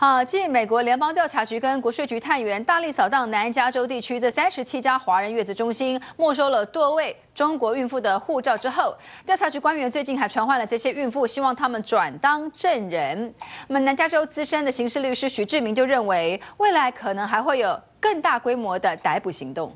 好，继美国联邦调查局跟国税局探员大力扫荡南加州地区这三十七家华人月子中心，没收了多位中国孕妇的护照之后，调查局官员最近还传唤了这些孕妇，希望他们转当证人。那么，南加州资深的刑事律师徐志明就认为，未来可能还会有更大规模的逮捕行动。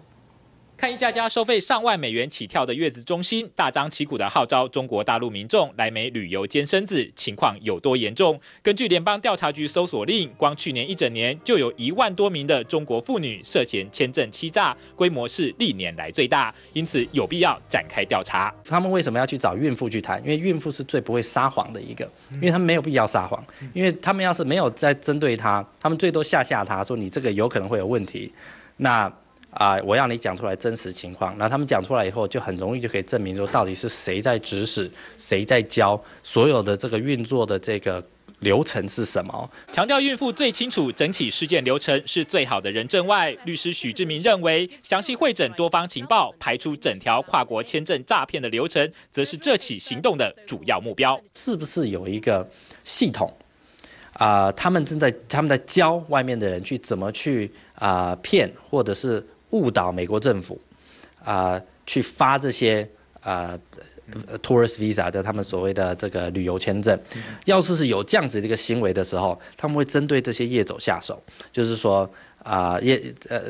看一家家收费上万美元起跳的月子中心，大张旗鼓的号召中国大陆民众来美旅游兼身子，情况有多严重？根据联邦调查局搜索令，光去年一整年就有一万多名的中国妇女涉嫌签证欺诈，规模是历年来最大，因此有必要展开调查。他们为什么要去找孕妇去谈？因为孕妇是最不会撒谎的一个，因为他们没有必要撒谎，因为他们要是没有在针对她，他们最多吓吓她说你这个有可能会有问题，那。啊！我要你讲出来真实情况。那他们讲出来以后，就很容易就可以证明说，到底是谁在指使，谁在教，所有的这个运作的这个流程是什么？强调孕妇最清楚整体事件流程是最好的人证。外律师许志明认为，详细会诊多方情报，排除整条跨国签证诈骗的流程，则是这起行动的主要目标。是不是有一个系统？啊，他们正在，他们在教外面的人去怎么去啊骗，或者是。误导美国政府，啊，去发这些啊，tourist visa，就他们所谓的这个旅游签证，要是是有这样子的一个行为的时候，他们会针对这些业者下手，就是说啊，业呃，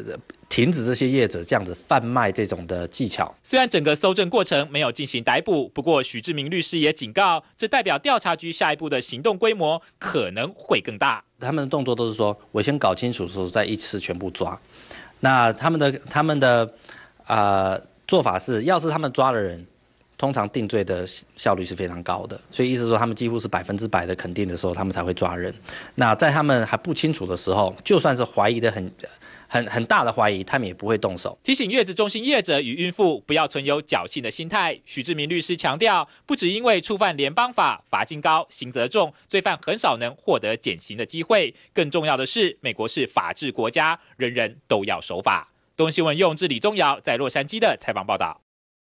停止这些业者这样子贩卖这种的技巧。虽然整个搜证过程没有进行逮捕，不过许志明律师也警告，这代表调查局下一步的行动规模可能会更大。他们的动作都是说我先搞清楚之后，再一次全部抓。那他们的他们的，啊，做法是，要是他们抓了人。通常定罪的效率是非常高的，所以意思说他们几乎是百分之百的肯定的时候，他们才会抓人。那在他们还不清楚的时候，就算是怀疑的很、很很大的怀疑，他们也不会动手。提醒月子中心业者与孕妇不要存有侥幸的心态。许志明律师强调，不只因为触犯联邦法，罚金高、刑责重，罪犯很少能获得减刑的机会。更重要的是，美国是法治国家，人人都要守法。东新闻用智李宗尧在洛杉矶的采访报道。